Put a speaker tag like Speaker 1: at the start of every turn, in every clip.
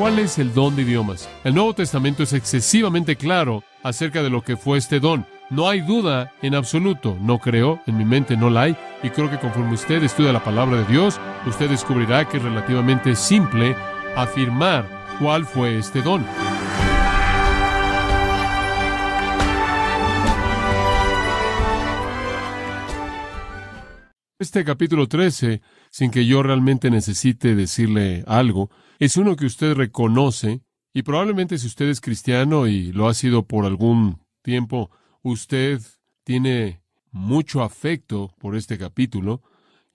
Speaker 1: ¿Cuál es el don de idiomas? El Nuevo Testamento es excesivamente claro acerca de lo que fue este don. No hay duda en absoluto, no creo, en mi mente no la hay, y creo que conforme usted estudia la palabra de Dios, usted descubrirá que es relativamente simple afirmar cuál fue este don. Este capítulo 13 sin que yo realmente necesite decirle algo, es uno que usted reconoce y probablemente si usted es cristiano y lo ha sido por algún tiempo, usted tiene mucho afecto por este capítulo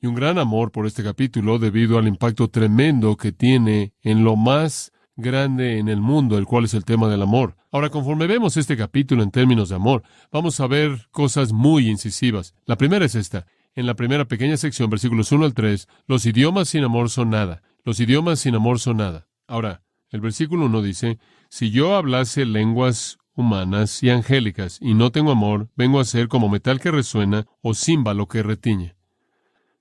Speaker 1: y un gran amor por este capítulo debido al impacto tremendo que tiene en lo más grande en el mundo, el cual es el tema del amor. Ahora, conforme vemos este capítulo en términos de amor, vamos a ver cosas muy incisivas. La primera es esta en la primera pequeña sección, versículos 1 al 3, los idiomas sin amor son nada. Los idiomas sin amor son nada. Ahora, el versículo 1 dice, si yo hablase lenguas humanas y angélicas y no tengo amor, vengo a ser como metal que resuena o címbalo que retiñe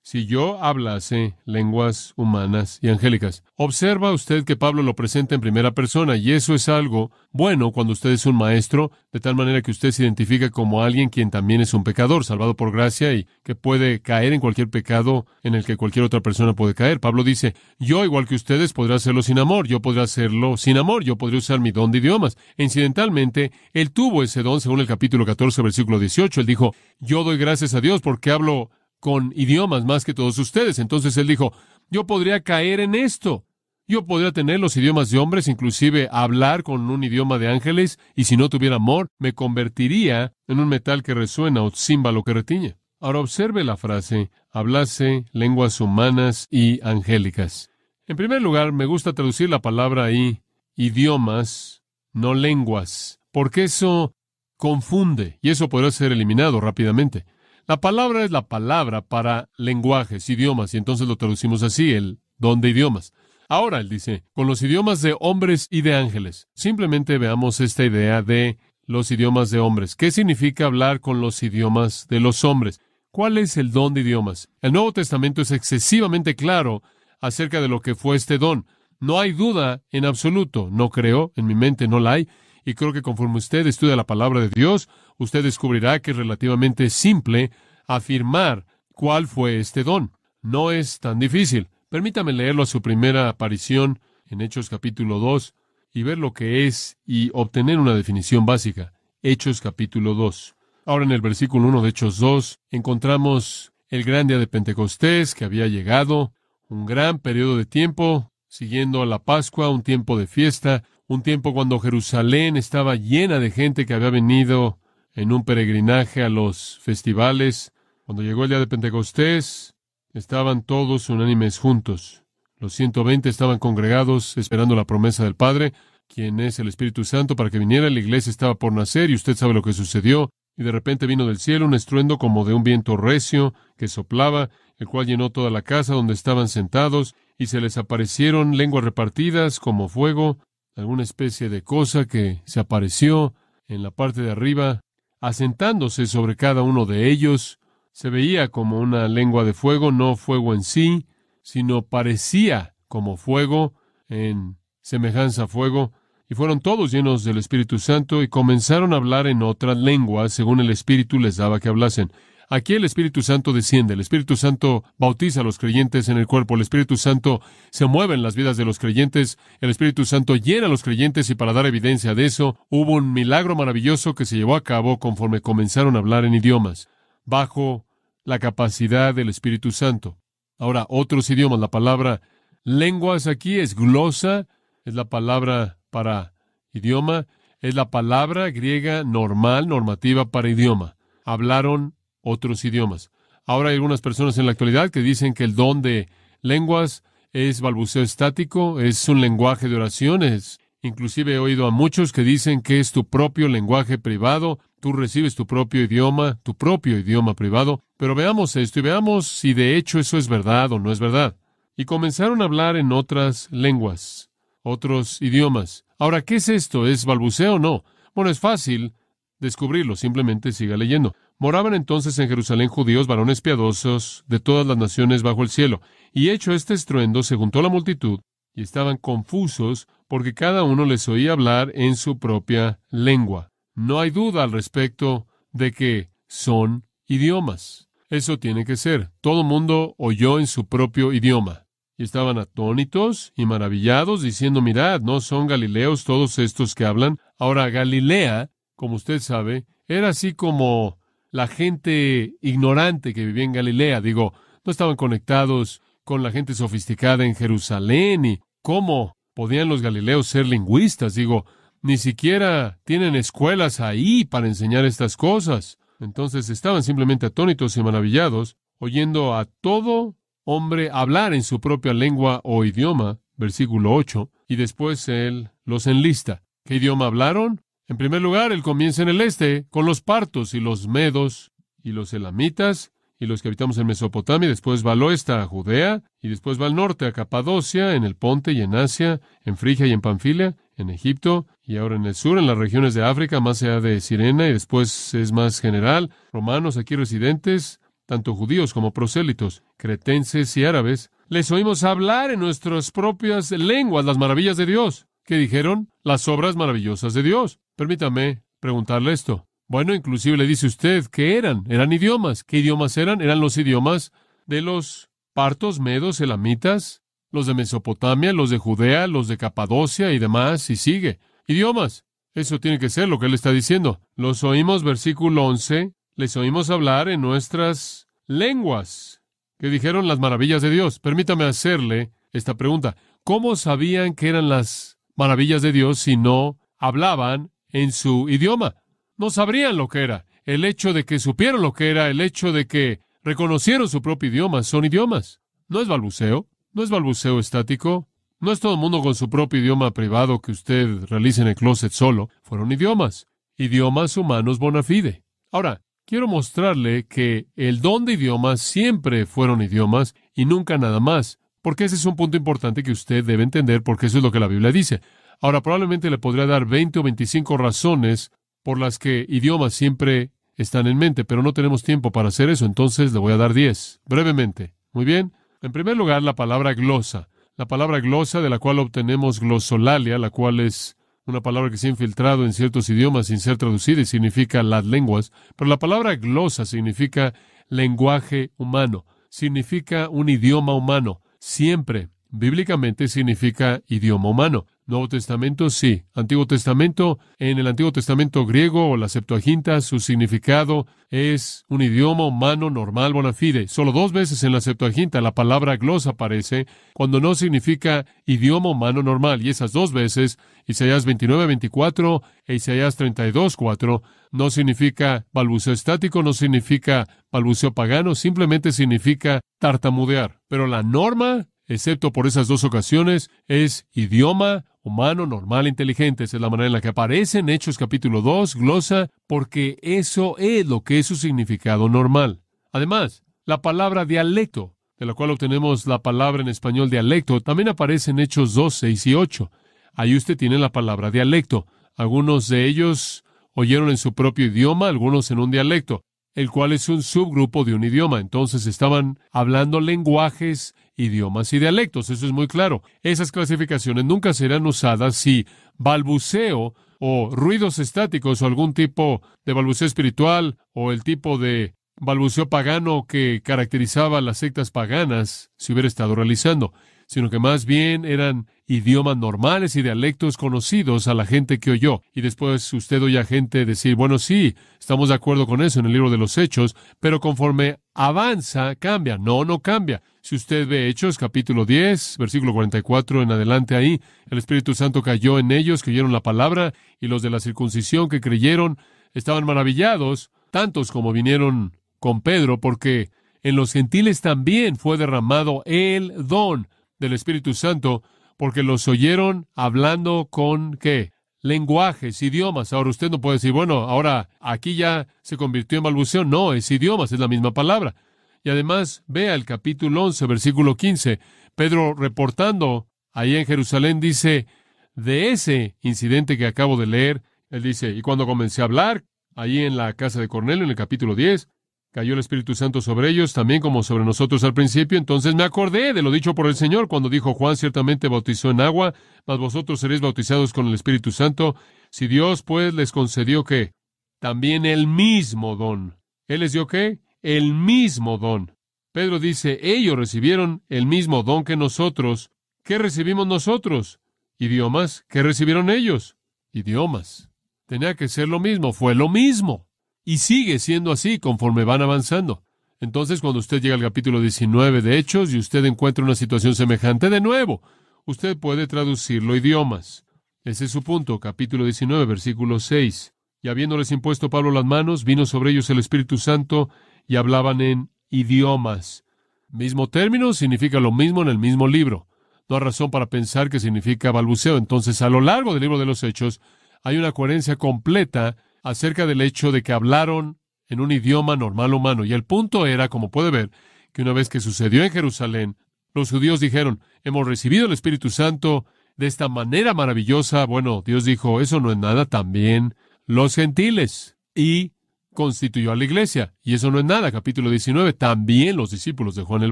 Speaker 1: si yo hablase lenguas humanas y angélicas. Observa usted que Pablo lo presenta en primera persona y eso es algo bueno cuando usted es un maestro, de tal manera que usted se identifica como alguien quien también es un pecador, salvado por gracia y que puede caer en cualquier pecado en el que cualquier otra persona puede caer. Pablo dice, yo igual que ustedes podré hacerlo sin amor, yo podré hacerlo sin amor, yo podré usar mi don de idiomas. incidentalmente, él tuvo ese don según el capítulo 14, versículo 18. Él dijo, yo doy gracias a Dios porque hablo con idiomas más que todos ustedes. Entonces él dijo, yo podría caer en esto. Yo podría tener los idiomas de hombres, inclusive hablar con un idioma de ángeles, y si no tuviera amor, me convertiría en un metal que resuena o címbalo que retiñe. Ahora observe la frase, hablase lenguas humanas y angélicas. En primer lugar, me gusta traducir la palabra ahí, idiomas, no lenguas, porque eso confunde, y eso podrá ser eliminado rápidamente. La palabra es la palabra para lenguajes, idiomas, y entonces lo traducimos así, el don de idiomas. Ahora, él dice, con los idiomas de hombres y de ángeles. Simplemente veamos esta idea de los idiomas de hombres. ¿Qué significa hablar con los idiomas de los hombres? ¿Cuál es el don de idiomas? El Nuevo Testamento es excesivamente claro acerca de lo que fue este don. No hay duda en absoluto, no creo, en mi mente no la hay. Y creo que conforme usted estudia la palabra de Dios, usted descubrirá que es relativamente simple afirmar cuál fue este don. No es tan difícil. Permítame leerlo a su primera aparición en Hechos capítulo 2 y ver lo que es y obtener una definición básica. Hechos capítulo 2. Ahora en el versículo 1 de Hechos 2 encontramos el gran día de Pentecostés que había llegado, un gran periodo de tiempo, siguiendo a la Pascua, un tiempo de fiesta, un tiempo cuando Jerusalén estaba llena de gente que había venido en un peregrinaje a los festivales. Cuando llegó el día de Pentecostés, estaban todos unánimes juntos. Los ciento veinte estaban congregados esperando la promesa del Padre, quien es el Espíritu Santo, para que viniera. La iglesia estaba por nacer y usted sabe lo que sucedió. Y de repente vino del cielo un estruendo como de un viento recio que soplaba, el cual llenó toda la casa donde estaban sentados, y se les aparecieron lenguas repartidas como fuego, alguna especie de cosa que se apareció en la parte de arriba, asentándose sobre cada uno de ellos. Se veía como una lengua de fuego, no fuego en sí, sino parecía como fuego, en semejanza a fuego, y fueron todos llenos del Espíritu Santo y comenzaron a hablar en otras lenguas según el Espíritu les daba que hablasen. Aquí el Espíritu Santo desciende, el Espíritu Santo bautiza a los creyentes en el cuerpo, el Espíritu Santo se mueve en las vidas de los creyentes, el Espíritu Santo llena a los creyentes y para dar evidencia de eso hubo un milagro maravilloso que se llevó a cabo conforme comenzaron a hablar en idiomas, bajo la capacidad del Espíritu Santo. Ahora, otros idiomas, la palabra lenguas aquí es glosa, es la palabra para idioma, es la palabra griega normal, normativa para idioma. Hablaron otros idiomas. Ahora hay algunas personas en la actualidad que dicen que el don de lenguas es balbuceo estático, es un lenguaje de oraciones. Inclusive he oído a muchos que dicen que es tu propio lenguaje privado, tú recibes tu propio idioma, tu propio idioma privado. Pero veamos esto y veamos si de hecho eso es verdad o no es verdad. Y comenzaron a hablar en otras lenguas, otros idiomas. Ahora, ¿qué es esto? ¿Es balbuceo o no? Bueno, es fácil descubrirlo, simplemente siga leyendo. Moraban entonces en Jerusalén judíos, varones piadosos de todas las naciones bajo el cielo. Y hecho este estruendo, se juntó la multitud, y estaban confusos, porque cada uno les oía hablar en su propia lengua. No hay duda al respecto de que son idiomas. Eso tiene que ser. Todo mundo oyó en su propio idioma. Y estaban atónitos y maravillados, diciendo, mirad, ¿no son galileos todos estos que hablan? Ahora, Galilea, como usted sabe, era así como la gente ignorante que vivía en Galilea. Digo, no estaban conectados con la gente sofisticada en Jerusalén y cómo podían los galileos ser lingüistas. Digo, ni siquiera tienen escuelas ahí para enseñar estas cosas. Entonces estaban simplemente atónitos y maravillados, oyendo a todo hombre hablar en su propia lengua o idioma, versículo 8, y después él los enlista. ¿Qué idioma hablaron? En primer lugar, él comienza en el este con los partos y los medos y los elamitas y los que habitamos en Mesopotamia, después va al oeste a Judea, y después va al norte a Capadocia, en el Ponte y en Asia, en Frigia y en Panfilia, en Egipto, y ahora en el sur, en las regiones de África, más allá de Sirena, y después es más general, romanos aquí residentes, tanto judíos como prosélitos, cretenses y árabes. Les oímos hablar en nuestras propias lenguas las maravillas de Dios. que dijeron? Las obras maravillosas de Dios. Permítame preguntarle esto. Bueno, inclusive le dice usted que eran, eran idiomas. ¿Qué idiomas eran? Eran los idiomas de los partos, medos, elamitas, los de Mesopotamia, los de Judea, los de Capadocia y demás, y sigue. Idiomas. Eso tiene que ser lo que él está diciendo. Los oímos, versículo 11, les oímos hablar en nuestras lenguas, que dijeron las maravillas de Dios. Permítame hacerle esta pregunta. ¿Cómo sabían que eran las maravillas de Dios si no hablaban en su idioma. No sabrían lo que era. El hecho de que supieron lo que era, el hecho de que reconocieron su propio idioma, son idiomas. No es balbuceo, no es balbuceo estático, no es todo el mundo con su propio idioma privado que usted realice en el closet solo. Fueron idiomas, idiomas humanos bona fide. Ahora, quiero mostrarle que el don de idiomas siempre fueron idiomas y nunca nada más, porque ese es un punto importante que usted debe entender porque eso es lo que la Biblia dice. Ahora, probablemente le podría dar 20 o 25 razones por las que idiomas siempre están en mente, pero no tenemos tiempo para hacer eso, entonces le voy a dar 10, brevemente. Muy bien. En primer lugar, la palabra glosa. La palabra glosa, de la cual obtenemos glosolalia, la cual es una palabra que se ha infiltrado en ciertos idiomas sin ser traducida y significa las lenguas, pero la palabra glosa significa lenguaje humano, significa un idioma humano, siempre, bíblicamente significa idioma humano. Nuevo Testamento sí. Antiguo Testamento, en el Antiguo Testamento griego o la Septuaginta, su significado es un idioma humano normal bona fide. Solo dos veces en la Septuaginta la palabra glosa aparece cuando no significa idioma humano normal. Y esas dos veces, Isaías 29, 24 e Isaías 32, 4, no significa balbuceo estático, no significa balbuceo pagano, simplemente significa tartamudear. Pero la norma excepto por esas dos ocasiones, es idioma humano, normal, e inteligente. Esa es la manera en la que aparece en Hechos capítulo 2, glosa, porque eso es lo que es su significado normal. Además, la palabra dialecto, de la cual obtenemos la palabra en español dialecto, también aparece en Hechos 2, 6 y 8. Ahí usted tiene la palabra dialecto. Algunos de ellos oyeron en su propio idioma, algunos en un dialecto, el cual es un subgrupo de un idioma. Entonces estaban hablando lenguajes idiomas y dialectos. Eso es muy claro. Esas clasificaciones nunca serán usadas si balbuceo o ruidos estáticos o algún tipo de balbuceo espiritual o el tipo de balbuceo pagano que caracterizaba las sectas paganas se hubiera estado realizando sino que más bien eran idiomas normales y dialectos conocidos a la gente que oyó. Y después usted oye a gente decir, bueno, sí, estamos de acuerdo con eso en el libro de los Hechos, pero conforme avanza, cambia. No, no cambia. Si usted ve Hechos, capítulo 10, versículo 44 en adelante ahí, el Espíritu Santo cayó en ellos que oyeron la palabra y los de la circuncisión que creyeron estaban maravillados, tantos como vinieron con Pedro, porque en los gentiles también fue derramado el don del Espíritu Santo porque los oyeron hablando con qué? Lenguajes, idiomas. Ahora usted no puede decir, bueno, ahora aquí ya se convirtió en balbuceo. No, es idiomas, es la misma palabra. Y además, vea el capítulo 11, versículo 15. Pedro reportando ahí en Jerusalén dice, de ese incidente que acabo de leer, él dice, y cuando comencé a hablar, ahí en la casa de Cornelio, en el capítulo 10, Cayó el Espíritu Santo sobre ellos, también como sobre nosotros al principio. Entonces me acordé de lo dicho por el Señor cuando dijo Juan, ciertamente bautizó en agua, mas vosotros seréis bautizados con el Espíritu Santo. Si Dios, pues, les concedió que también el mismo don. ¿Él les dio qué? El mismo don. Pedro dice, ellos recibieron el mismo don que nosotros. ¿Qué recibimos nosotros? Idiomas. ¿Qué recibieron ellos? Idiomas. Tenía que ser lo mismo, fue lo mismo. Y sigue siendo así conforme van avanzando. Entonces, cuando usted llega al capítulo 19 de Hechos y usted encuentra una situación semejante, de nuevo, usted puede traducirlo idiomas. Ese es su punto, capítulo 19, versículo 6. Y habiéndoles impuesto Pablo las manos, vino sobre ellos el Espíritu Santo y hablaban en idiomas. Mismo término significa lo mismo en el mismo libro. No hay razón para pensar que significa balbuceo. Entonces, a lo largo del libro de los Hechos, hay una coherencia completa acerca del hecho de que hablaron en un idioma normal humano. Y el punto era, como puede ver, que una vez que sucedió en Jerusalén, los judíos dijeron, hemos recibido el Espíritu Santo de esta manera maravillosa. Bueno, Dios dijo, eso no es nada, también los gentiles. Y constituyó a la iglesia. Y eso no es nada, capítulo 19, también los discípulos de Juan el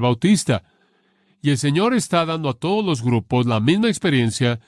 Speaker 1: Bautista. Y el Señor está dando a todos los grupos la misma experiencia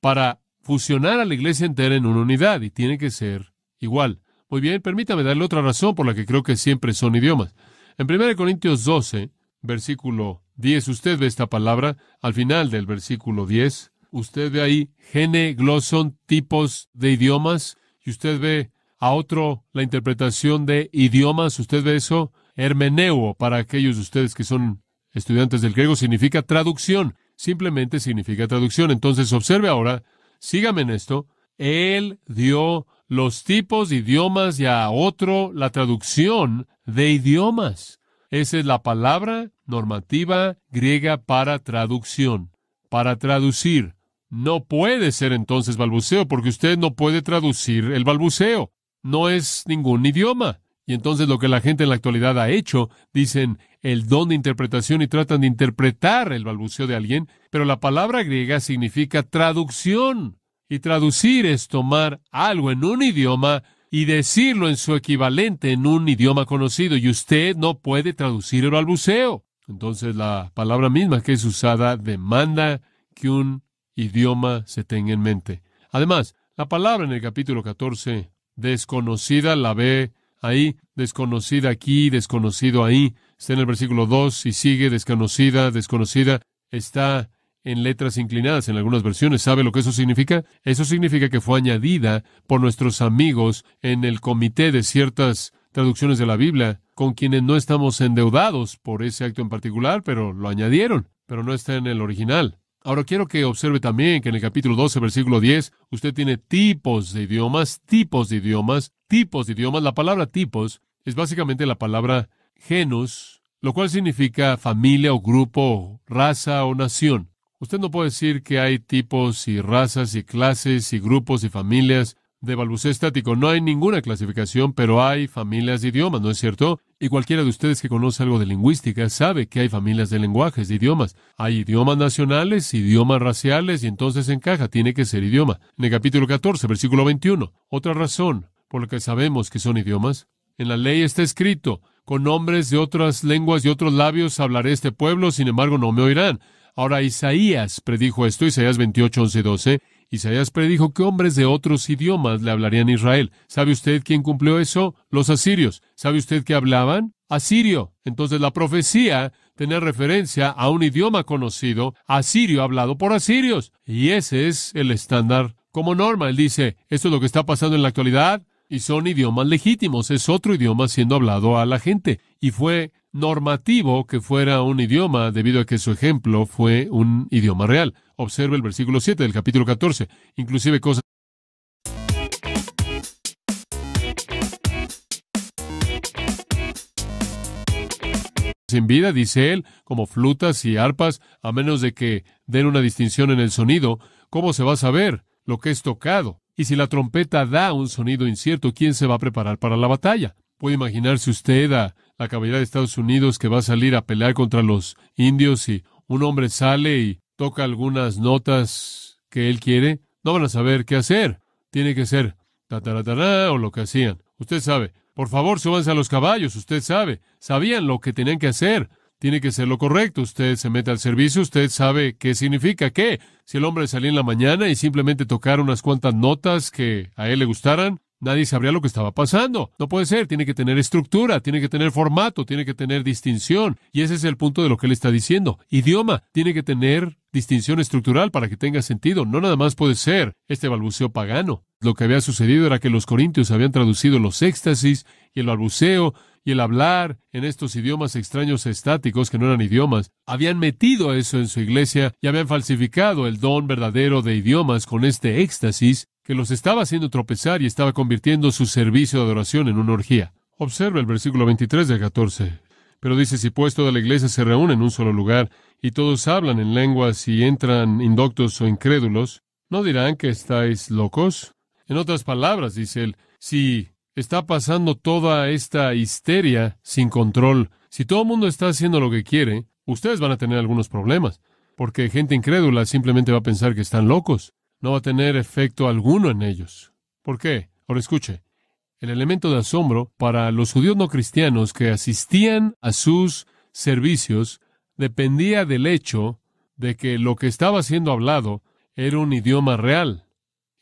Speaker 1: para fusionar a la iglesia entera en una unidad y tiene que ser igual. Muy bien, permítame darle otra razón por la que creo que siempre son idiomas. En 1 Corintios 12, versículo 10, usted ve esta palabra al final del versículo 10. Usted ve ahí gene, gloson, tipos de idiomas. Y usted ve a otro la interpretación de idiomas. Usted ve eso. hermeneuo, para aquellos de ustedes que son estudiantes del griego, significa traducción. Simplemente significa traducción. Entonces observe ahora, sígame en esto. Él dio los tipos de idiomas y a otro la traducción de idiomas. Esa es la palabra normativa griega para traducción, para traducir. No puede ser entonces balbuceo porque usted no puede traducir el balbuceo. No es ningún idioma. Y entonces lo que la gente en la actualidad ha hecho, dicen el don de interpretación y tratan de interpretar el balbuceo de alguien, pero la palabra griega significa traducción. Y traducir es tomar algo en un idioma y decirlo en su equivalente en un idioma conocido. Y usted no puede traducirlo al buceo. Entonces la palabra misma que es usada demanda que un idioma se tenga en mente. Además, la palabra en el capítulo 14, desconocida, la ve ahí, desconocida aquí, desconocido ahí, está en el versículo 2 y sigue desconocida, desconocida, está en letras inclinadas en algunas versiones. ¿Sabe lo que eso significa? Eso significa que fue añadida por nuestros amigos en el comité de ciertas traducciones de la Biblia, con quienes no estamos endeudados por ese acto en particular, pero lo añadieron, pero no está en el original. Ahora quiero que observe también que en el capítulo 12, versículo 10, usted tiene tipos de idiomas, tipos de idiomas, tipos de idiomas. La palabra tipos es básicamente la palabra genus, lo cual significa familia o grupo, raza o nación. Usted no puede decir que hay tipos y razas y clases y grupos y familias de balbuceo estático. No hay ninguna clasificación, pero hay familias de idiomas, ¿no es cierto? Y cualquiera de ustedes que conoce algo de lingüística sabe que hay familias de lenguajes, de idiomas. Hay idiomas nacionales, idiomas raciales, y entonces encaja, tiene que ser idioma. En el capítulo 14, versículo 21, otra razón por la que sabemos que son idiomas. En la ley está escrito, con nombres de otras lenguas y otros labios hablaré este pueblo, sin embargo no me oirán. Ahora Isaías predijo esto, Isaías 28, 11, 12. Isaías predijo que hombres de otros idiomas le hablarían a Israel. ¿Sabe usted quién cumplió eso? Los asirios. ¿Sabe usted qué hablaban? Asirio. Entonces la profecía tenía referencia a un idioma conocido, asirio hablado por asirios. Y ese es el estándar como norma. Él dice, esto es lo que está pasando en la actualidad. Y son idiomas legítimos, es otro idioma siendo hablado a la gente. Y fue normativo que fuera un idioma debido a que su ejemplo fue un idioma real. Observe el versículo 7 del capítulo 14, inclusive cosas en vida, dice él, como flutas y arpas, a menos de que den una distinción en el sonido, ¿cómo se va a saber lo que es tocado? Y si la trompeta da un sonido incierto, ¿quién se va a preparar para la batalla? Puede imaginarse usted a la caballería de Estados Unidos que va a salir a pelear contra los indios y un hombre sale y toca algunas notas que él quiere, no van a saber qué hacer. Tiene que ser ta ta o lo que hacían. Usted sabe. Por favor, súbanse a los caballos, usted sabe. Sabían lo que tenían que hacer tiene que ser lo correcto. Usted se mete al servicio, usted sabe qué significa qué. Si el hombre salía en la mañana y simplemente tocar unas cuantas notas que a él le gustaran, Nadie sabría lo que estaba pasando. No puede ser, tiene que tener estructura, tiene que tener formato, tiene que tener distinción. Y ese es el punto de lo que él está diciendo. Idioma, tiene que tener distinción estructural para que tenga sentido. No nada más puede ser este balbuceo pagano. Lo que había sucedido era que los corintios habían traducido los éxtasis y el balbuceo y el hablar en estos idiomas extraños e estáticos que no eran idiomas, habían metido eso en su iglesia y habían falsificado el don verdadero de idiomas con este éxtasis que los estaba haciendo tropezar y estaba convirtiendo su servicio de adoración en una orgía. Observa el versículo 23 de 14. Pero dice, si pues toda la iglesia se reúne en un solo lugar y todos hablan en lenguas y entran indoctos o incrédulos, ¿no dirán que estáis locos? En otras palabras, dice él, si está pasando toda esta histeria sin control, si todo el mundo está haciendo lo que quiere, ustedes van a tener algunos problemas, porque gente incrédula simplemente va a pensar que están locos no va a tener efecto alguno en ellos. ¿Por qué? Ahora escuche. El elemento de asombro para los judíos no cristianos que asistían a sus servicios dependía del hecho de que lo que estaba siendo hablado era un idioma real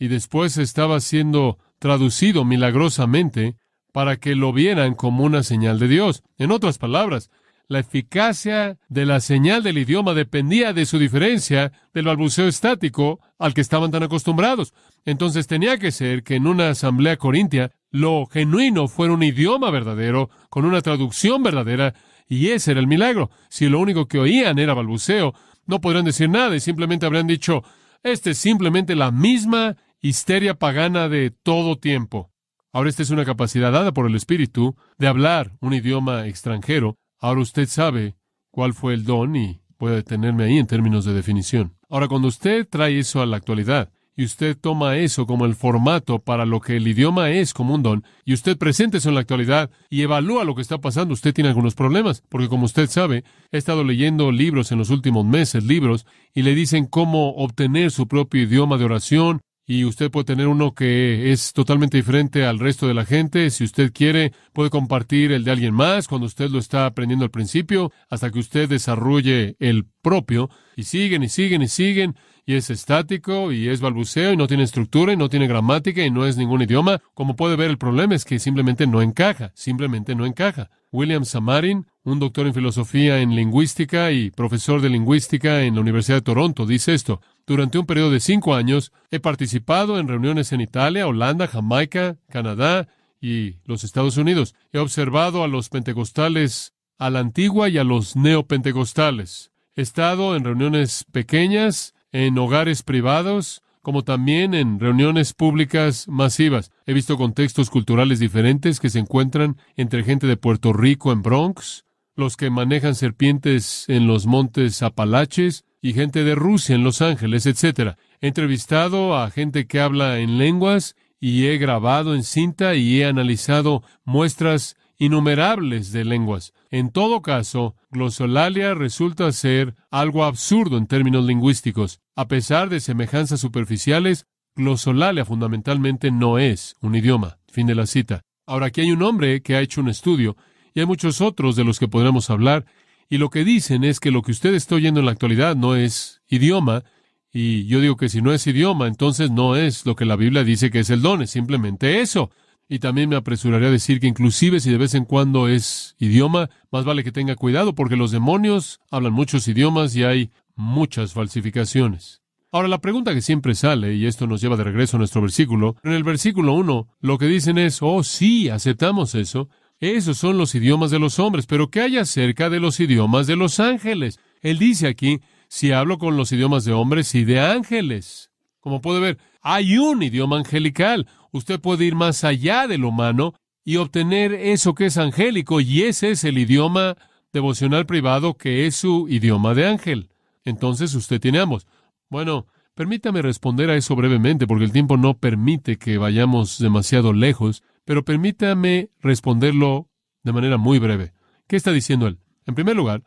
Speaker 1: y después estaba siendo traducido milagrosamente para que lo vieran como una señal de Dios. En otras palabras, la eficacia de la señal del idioma dependía de su diferencia del balbuceo estático al que estaban tan acostumbrados. Entonces tenía que ser que en una asamblea corintia lo genuino fuera un idioma verdadero, con una traducción verdadera, y ese era el milagro. Si lo único que oían era balbuceo, no podrían decir nada y simplemente habrían dicho, esta es simplemente la misma histeria pagana de todo tiempo. Ahora esta es una capacidad dada por el Espíritu de hablar un idioma extranjero Ahora usted sabe cuál fue el don y puede detenerme ahí en términos de definición. Ahora, cuando usted trae eso a la actualidad y usted toma eso como el formato para lo que el idioma es como un don y usted presenta eso en la actualidad y evalúa lo que está pasando, usted tiene algunos problemas, porque como usted sabe, he estado leyendo libros en los últimos meses, libros, y le dicen cómo obtener su propio idioma de oración, y usted puede tener uno que es totalmente diferente al resto de la gente. Si usted quiere, puede compartir el de alguien más cuando usted lo está aprendiendo al principio, hasta que usted desarrolle el propio. Y siguen y siguen y siguen, y es estático y es balbuceo y no tiene estructura y no tiene gramática y no es ningún idioma. Como puede ver, el problema es que simplemente no encaja, simplemente no encaja. William Samarin, un doctor en filosofía en lingüística y profesor de lingüística en la Universidad de Toronto, dice esto. Durante un periodo de cinco años he participado en reuniones en Italia, Holanda, Jamaica, Canadá y los Estados Unidos. He observado a los pentecostales a la antigua y a los neopentecostales. He estado en reuniones pequeñas, en hogares privados, como también en reuniones públicas masivas. He visto contextos culturales diferentes que se encuentran entre gente de Puerto Rico en Bronx, los que manejan serpientes en los montes Apalaches, y gente de Rusia en Los Ángeles, etc. He entrevistado a gente que habla en lenguas y he grabado en cinta y he analizado muestras innumerables de lenguas. En todo caso, glosolalia resulta ser algo absurdo en términos lingüísticos. A pesar de semejanzas superficiales, glosolalia fundamentalmente no es un idioma. Fin de la cita. Ahora aquí hay un hombre que ha hecho un estudio y hay muchos otros de los que podremos hablar y lo que dicen es que lo que usted está oyendo en la actualidad no es idioma, y yo digo que si no es idioma, entonces no es lo que la Biblia dice que es el don, es simplemente eso. Y también me apresuraré a decir que inclusive si de vez en cuando es idioma, más vale que tenga cuidado porque los demonios hablan muchos idiomas y hay muchas falsificaciones. Ahora, la pregunta que siempre sale, y esto nos lleva de regreso a nuestro versículo, en el versículo 1 lo que dicen es, oh sí, aceptamos eso, esos son los idiomas de los hombres, pero ¿qué hay acerca de los idiomas de los ángeles? Él dice aquí, si hablo con los idiomas de hombres y de ángeles. Como puede ver, hay un idioma angelical. Usted puede ir más allá del humano y obtener eso que es angélico, y ese es el idioma devocional privado que es su idioma de ángel. Entonces usted tiene ambos. Bueno, permítame responder a eso brevemente, porque el tiempo no permite que vayamos demasiado lejos. Pero permítame responderlo de manera muy breve. ¿Qué está diciendo él? En primer lugar,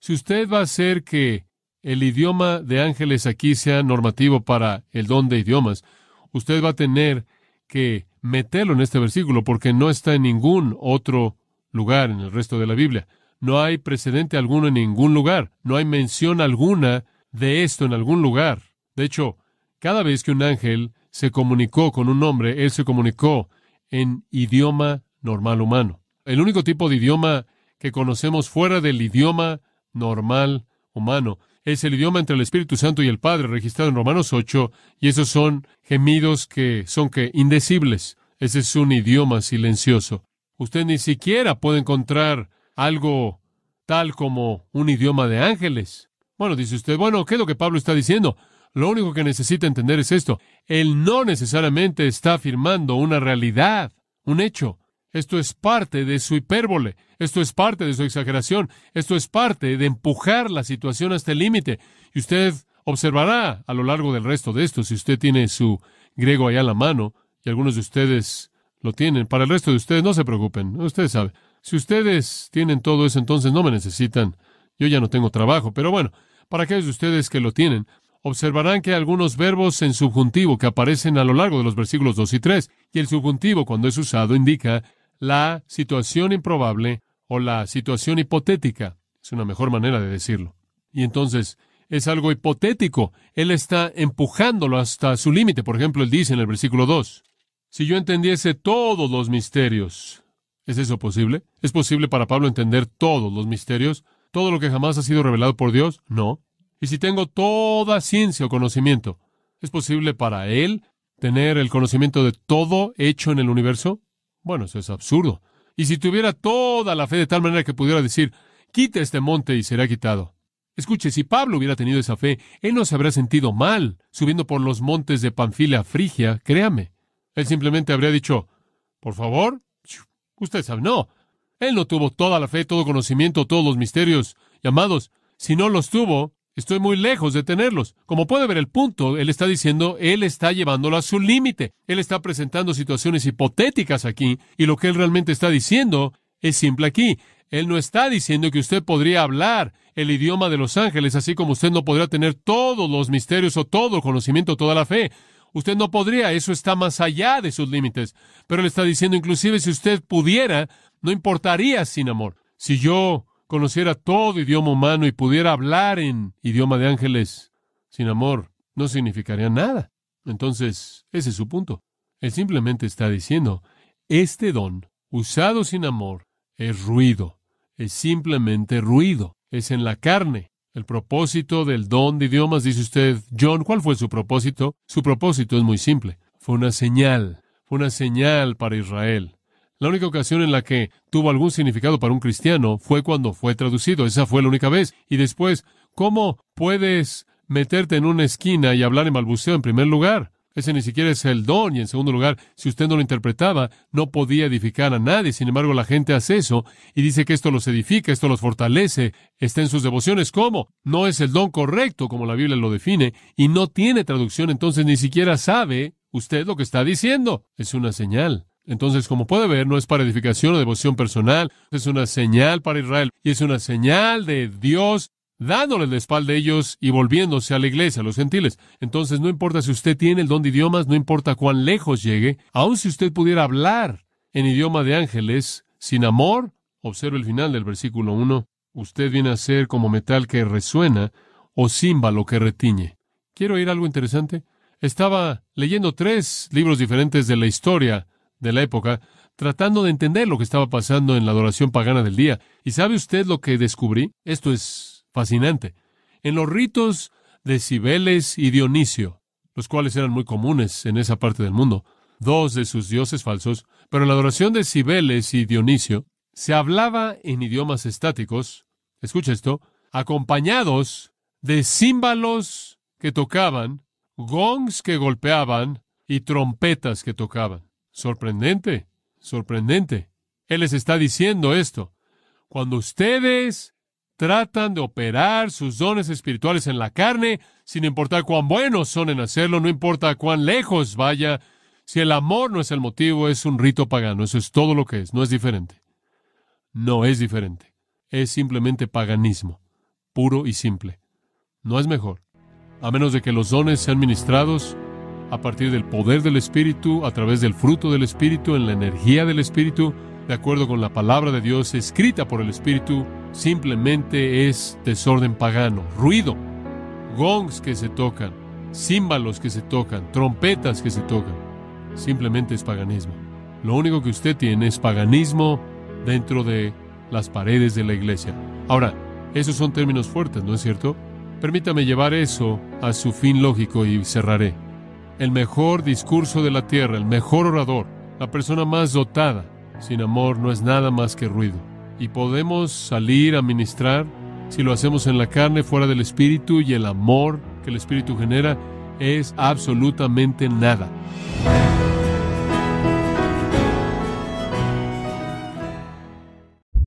Speaker 1: si usted va a hacer que el idioma de ángeles aquí sea normativo para el don de idiomas, usted va a tener que meterlo en este versículo porque no está en ningún otro lugar en el resto de la Biblia. No hay precedente alguno en ningún lugar. No hay mención alguna de esto en algún lugar. De hecho, cada vez que un ángel se comunicó con un hombre, él se comunicó en idioma normal humano. El único tipo de idioma que conocemos fuera del idioma normal humano es el idioma entre el Espíritu Santo y el Padre, registrado en Romanos 8, y esos son gemidos que son que indecibles. Ese es un idioma silencioso. Usted ni siquiera puede encontrar algo tal como un idioma de ángeles. Bueno, dice usted, bueno, ¿qué es lo que Pablo está diciendo? Lo único que necesita entender es esto. Él no necesariamente está afirmando una realidad, un hecho. Esto es parte de su hipérbole, esto es parte de su exageración, esto es parte de empujar la situación hasta el límite. Y usted observará a lo largo del resto de esto, si usted tiene su griego allá a la mano, y algunos de ustedes lo tienen, para el resto de ustedes no se preocupen, ustedes saben. Si ustedes tienen todo eso, entonces no me necesitan. Yo ya no tengo trabajo, pero bueno, para aquellos de ustedes que lo tienen, observarán que hay algunos verbos en subjuntivo que aparecen a lo largo de los versículos 2 y 3, y el subjuntivo cuando es usado indica la situación improbable o la situación hipotética. Es una mejor manera de decirlo. Y entonces es algo hipotético. Él está empujándolo hasta su límite. Por ejemplo, él dice en el versículo 2, si yo entendiese todos los misterios, ¿es eso posible? ¿Es posible para Pablo entender todos los misterios? ¿Todo lo que jamás ha sido revelado por Dios? No. Y si tengo toda ciencia o conocimiento, ¿es posible para él tener el conocimiento de todo hecho en el universo? Bueno, eso es absurdo. Y si tuviera toda la fe de tal manera que pudiera decir, quite este monte y será quitado. Escuche, si Pablo hubiera tenido esa fe, él no se habría sentido mal subiendo por los montes de Panfila Frigia, créame. Él simplemente habría dicho, por favor, usted sabe, no. Él no tuvo toda la fe, todo conocimiento, todos los misterios llamados. Si no los tuvo, Estoy muy lejos de tenerlos. Como puede ver el punto, él está diciendo, él está llevándolo a su límite. Él está presentando situaciones hipotéticas aquí y lo que él realmente está diciendo es simple aquí. Él no está diciendo que usted podría hablar el idioma de los ángeles, así como usted no podría tener todos los misterios o todo el conocimiento, toda la fe. Usted no podría, eso está más allá de sus límites. Pero él está diciendo, inclusive si usted pudiera, no importaría sin amor. Si yo conociera todo idioma humano y pudiera hablar en idioma de ángeles sin amor, no significaría nada. Entonces, ese es su punto. Él simplemente está diciendo, este don, usado sin amor, es ruido, es simplemente ruido, es en la carne. El propósito del don de idiomas, dice usted, John, ¿cuál fue su propósito? Su propósito es muy simple. Fue una señal, fue una señal para Israel la única ocasión en la que tuvo algún significado para un cristiano fue cuando fue traducido. Esa fue la única vez. Y después, ¿cómo puedes meterte en una esquina y hablar en balbuceo en primer lugar? Ese ni siquiera es el don. Y en segundo lugar, si usted no lo interpretaba, no podía edificar a nadie. Sin embargo, la gente hace eso y dice que esto los edifica, esto los fortalece, está en sus devociones. ¿Cómo? No es el don correcto como la Biblia lo define y no tiene traducción, entonces ni siquiera sabe usted lo que está diciendo. Es una señal. Entonces, como puede ver, no es para edificación o devoción personal, es una señal para Israel y es una señal de Dios dándoles la espalda a ellos y volviéndose a la iglesia, a los gentiles. Entonces, no importa si usted tiene el don de idiomas, no importa cuán lejos llegue, aun si usted pudiera hablar en idioma de ángeles, sin amor, observe el final del versículo 1, usted viene a ser como metal que resuena o címbalo que retiñe. ¿Quiero oír algo interesante? Estaba leyendo tres libros diferentes de la historia de la época, tratando de entender lo que estaba pasando en la adoración pagana del día. ¿Y sabe usted lo que descubrí? Esto es fascinante. En los ritos de Cibeles y Dionisio, los cuales eran muy comunes en esa parte del mundo, dos de sus dioses falsos, pero en la adoración de Cibeles y Dionisio se hablaba en idiomas estáticos, escucha esto, acompañados de címbalos que tocaban, gongs que golpeaban y trompetas que tocaban. Sorprendente, sorprendente. Él les está diciendo esto. Cuando ustedes tratan de operar sus dones espirituales en la carne, sin importar cuán buenos son en hacerlo, no importa cuán lejos vaya, si el amor no es el motivo, es un rito pagano, eso es todo lo que es, no es diferente. No es diferente, es simplemente paganismo, puro y simple. No es mejor, a menos de que los dones sean ministrados a partir del poder del Espíritu, a través del fruto del Espíritu, en la energía del Espíritu, de acuerdo con la palabra de Dios escrita por el Espíritu, simplemente es desorden pagano, ruido, gongs que se tocan, címbalos que se tocan, trompetas que se tocan. Simplemente es paganismo. Lo único que usted tiene es paganismo dentro de las paredes de la iglesia. Ahora, esos son términos fuertes, ¿no es cierto? Permítame llevar eso a su fin lógico y cerraré el mejor discurso de la tierra, el mejor orador, la persona más dotada. Sin amor no es nada más que ruido. Y podemos salir a ministrar si lo hacemos en la carne, fuera del espíritu y el amor que el espíritu genera es absolutamente nada.